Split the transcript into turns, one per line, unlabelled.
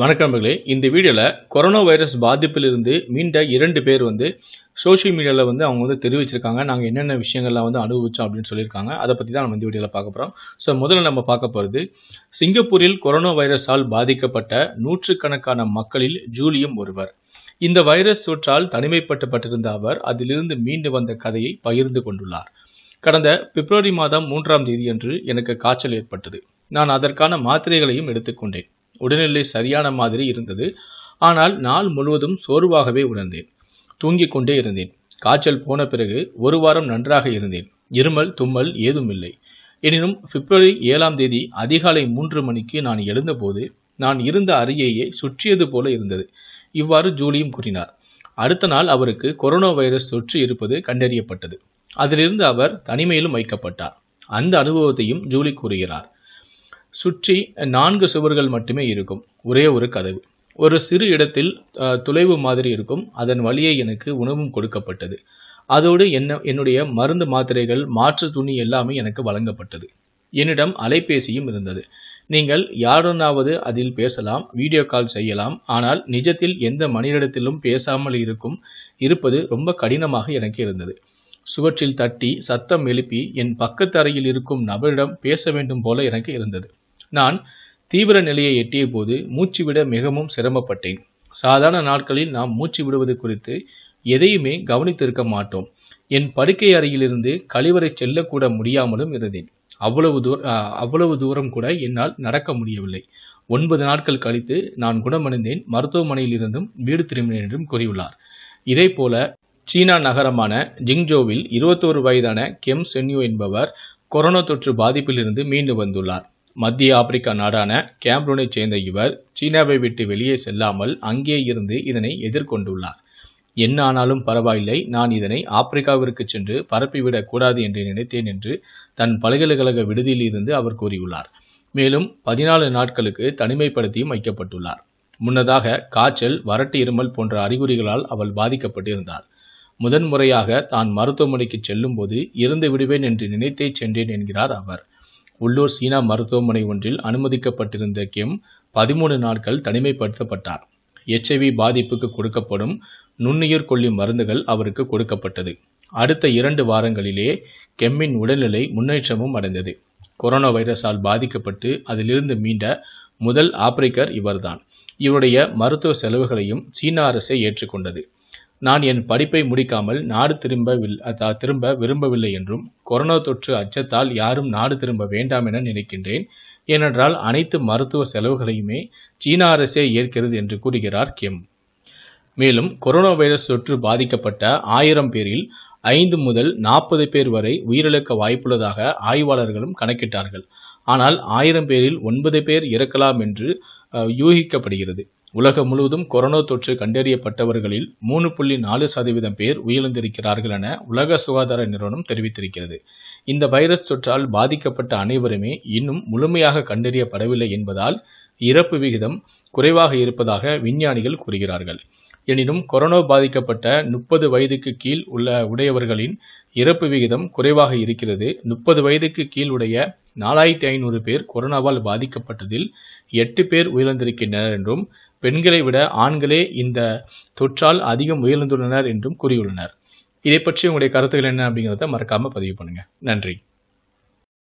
வணக்கம்பர்களே இந்த வீடியோவில் corona virus பாதிப்பிலிருந்து மீண்ட இரண்டு பேர் வந்து சோஷியல் மீடியாவில் வந்து அவங்க வந்து தெரிவிச்சிருக்காங்க நாங்கள் என்னென்ன விஷயங்கள்லாம் வந்து அனுபவிச்சோம் அப்படின்னு சொல்லியிருக்காங்க அதை பற்றி தான் நம்ம இந்த வீடியோவில் பார்க்க போகிறோம் ஸோ முதல்ல நம்ம பார்க்க போகிறது சிங்கப்பூரில் கொரோனா வைரஸால் பாதிக்கப்பட்ட நூற்றுக்கணக்கான மக்களில் ஜூலியம் ஒருவர் இந்த வைரஸ் தொற்றால் தனிமைப்பட்டப்பட்டிருந்த அவர் அதிலிருந்து மீண்டு வந்த கதையை பகிர்ந்து கொண்டுள்ளார் கடந்த பிப்ரவரி மாதம் மூன்றாம் தேதியன்று எனக்கு காய்ச்சல் ஏற்பட்டது நான் அதற்கான மாத்திரைகளையும் எடுத்துக்கொண்டேன் உடல்நிலை சரியான மாதிரி இருந்தது ஆனால் நாள் முழுவதும் சோர்வாகவே உணர்ந்தேன் தூங்கிக் கொண்டே இருந்தேன் காய்ச்சல் போன பிறகு ஒரு வாரம் நன்றாக இருந்தேன் இருமல் தும்மல் ஏதும் இல்லை எனினும் பிப்ரவரி ஏழாம் தேதி அதிகாலை மூன்று மணிக்கு நான் எழுந்தபோது நான் இருந்த அறையையே சுற்றியது போல இருந்தது இவ்வாறு ஜூலியும் கூறினார் அடுத்த நாள் அவருக்கு கொரோனா வைரஸ் தொற்று இருப்பது கண்டறியப்பட்டது அதிலிருந்து அவர் தனிமையிலும் வைக்கப்பட்டார் அந்த அனுபவத்தையும் ஜூலி கூறுகிறார் சுற்றி நான்கு சுவர்கள் மட்டுமே இருக்கும் ஒரே ஒரு கதவு ஒரு சிறு இடத்தில் துளைவு மாதிரி இருக்கும் அதன் வழியே எனக்கு உணவும் கொடுக்கப்பட்டது அதோடு என்ன என்னுடைய மருந்து மாத்திரைகள் மாற்று துணி எல்லாமே எனக்கு வழங்கப்பட்டது என்னிடம் அலைபேசியும் இருந்தது நீங்கள் யாருன்னாவது அதில் பேசலாம் வீடியோ கால் செய்யலாம் ஆனால் நிஜத்தில் எந்த மனிதனிடத்திலும் பேசாமல் இருக்கும் இருப்பது ரொம்ப கடினமாக எனக்கு இருந்தது சுவற்றில் தட்டி சத்தம் எழுப்பி என் பக்கத்து அறையில் இருக்கும் நபரிடம் பேச வேண்டும் போல எனக்கு இருந்தது நான் தீவிர நிலையை எட்டிய போது மூச்சு விட மிகவும் சிரமப்பட்டேன் சாதாரண நாட்களில் நாம் மூச்சு விடுவது குறித்து எதையுமே கவனித்திருக்க மாட்டோம் என் படுக்கை அறையிலிருந்து கழிவறை செல்லக்கூட முடியாமலும் இருந்தேன் அவ்வளவு தூரம் அவ்வளவு தூரம் கூட என்னால் நடக்க முடியவில்லை ஒன்பது நாட்கள் கழித்து நான் குணமடைந்தேன் மருத்துவமனையில் இருந்தும் வீடு திரும்பினேன் என்றும் கூறியுள்ளார் இதே போல சீனா நகரமான ஜிங்ஜோவில் இருபத்தோரு வயதான கெம் சென்யூ என்பவர் கொரோனா தொற்று பாதிப்பிலிருந்து மீண்டு வந்துள்ளார் மத்திய ஆப்பிரிக்கா நாடான கேம்ரூனை சேர்ந்த இவர் சீனாவை விட்டு வெளியே செல்லாமல் அங்கே இருந்து இதனை எதிர்கொண்டுள்ளார் என்ன ஆனாலும் பரவாயில்லை நான் இதனை ஆப்பிரிக்காவிற்கு சென்று பரப்பிவிடக் கூடாது என்று நினைத்தேன் என்று தன் பல்கலைக்கழக விடுதியில் இருந்து அவர் கூறியுள்ளார் மேலும் பதினாலு நாட்களுக்கு தனிமைப்படுத்தியும் வைக்கப்பட்டுள்ளார் முன்னதாக காய்ச்சல் வறட்டு இருமல் போன்ற அறிகுறிகளால் அவள் பாதிக்கப்பட்டிருந்தார் முதன்முறையாக தான் மருத்துவமனைக்கு செல்லும்போது இருந்து விடுவேன் என்று நினைத்தே சென்றேன் என்கிறார் அவர் உள்ளூர் சீனா மருத்துவமனை ஒன்றில் அனுமதிக்கப்பட்டிருந்த கிம் பதிமூணு நாட்கள் தனிமைப்படுத்தப்பட்டார் எச்ஐவி பாதிப்புக்கு கொடுக்கப்படும் நுண்ணுயிர் கொல்லி மருந்துகள் அவருக்கு கொடுக்கப்பட்டது அடுத்த இரண்டு வாரங்களிலே கெம்மின் உடல்நிலை முன்னேற்றமும் அடைந்தது கொரோனா வைரஸால் பாதிக்கப்பட்டு அதிலிருந்து மீண்ட முதல் ஆப்பிரிக்கர் இவர்தான் இவருடைய மருத்துவ செலவுகளையும் சீன அரசே ஏற்றுக்கொண்டது நான் என் படிப்பை முடிக்காமல் நாடு திரும்ப திரும்ப விரும்பவில்லை என்றும் கொரோனா தொற்று அச்சத்தால் யாரும் நாடு திரும்ப வேண்டாம் என நினைக்கின்றேன் ஏனென்றால் அனைத்து மருத்துவ செலவுகளையுமே சீனா அரசே ஏற்கிறது என்று கூறுகிறார் கிம் மேலும் கொரோனா வைரஸ் தொற்று பாதிக்கப்பட்ட ஆயிரம் பேரில் ஐந்து முதல் நாற்பது பேர் வரை உயிரிழக்க வாய்ப்புள்ளதாக ஆய்வாளர்களும் கணக்கிட்டார்கள் ஆனால் ஆயிரம் பேரில் ஒன்பது பேர் இறக்கலாம் என்று யூகிக்கப்படுகிறது உலகம் முழுவதும் கொரோனா தொற்று கண்டறியப்பட்டவர்களில் மூணு புள்ளி நாலு சதவீதம் பேர் உயிரிழந்திருக்கிறார்கள் என உலக சுகாதார நிறுவனம் தெரிவித்திருக்கிறது இந்த வைரஸ் தொற்றால் பாதிக்கப்பட்ட அனைவருமே இன்னும் முழுமையாக கண்டறியப்படவில்லை என்பதால் இறப்பு விகிதம் குறைவாக இருப்பதாக விஞ்ஞானிகள் கூறுகிறார்கள் எனினும் கொரோனா பாதிக்கப்பட்ட முப்பது வயதுக்கு கீழ் உள்ள உடையவர்களின் இறப்பு விகிதம் குறைவாக இருக்கிறது முப்பது வயதுக்கு கீழ் உடைய நாலாயிரத்தி ஐநூறு பேர் கொரோனாவால் பாதிக்கப்பட்டதில் எட்டு பேர் உயிரிழந்திருக்கின்றனர் என்றும் பெண்களை விட ஆண்களே இந்த தொற்றால் அதிகம் உயர்ந்துள்ளனர் என்றும் கூறியுள்ளனர் இதை பற்றி உங்களுடைய கருத்துக்கள் என்ன அப்படிங்கிறத மறக்காமல் பதிவு பண்ணுங்கள் நன்றி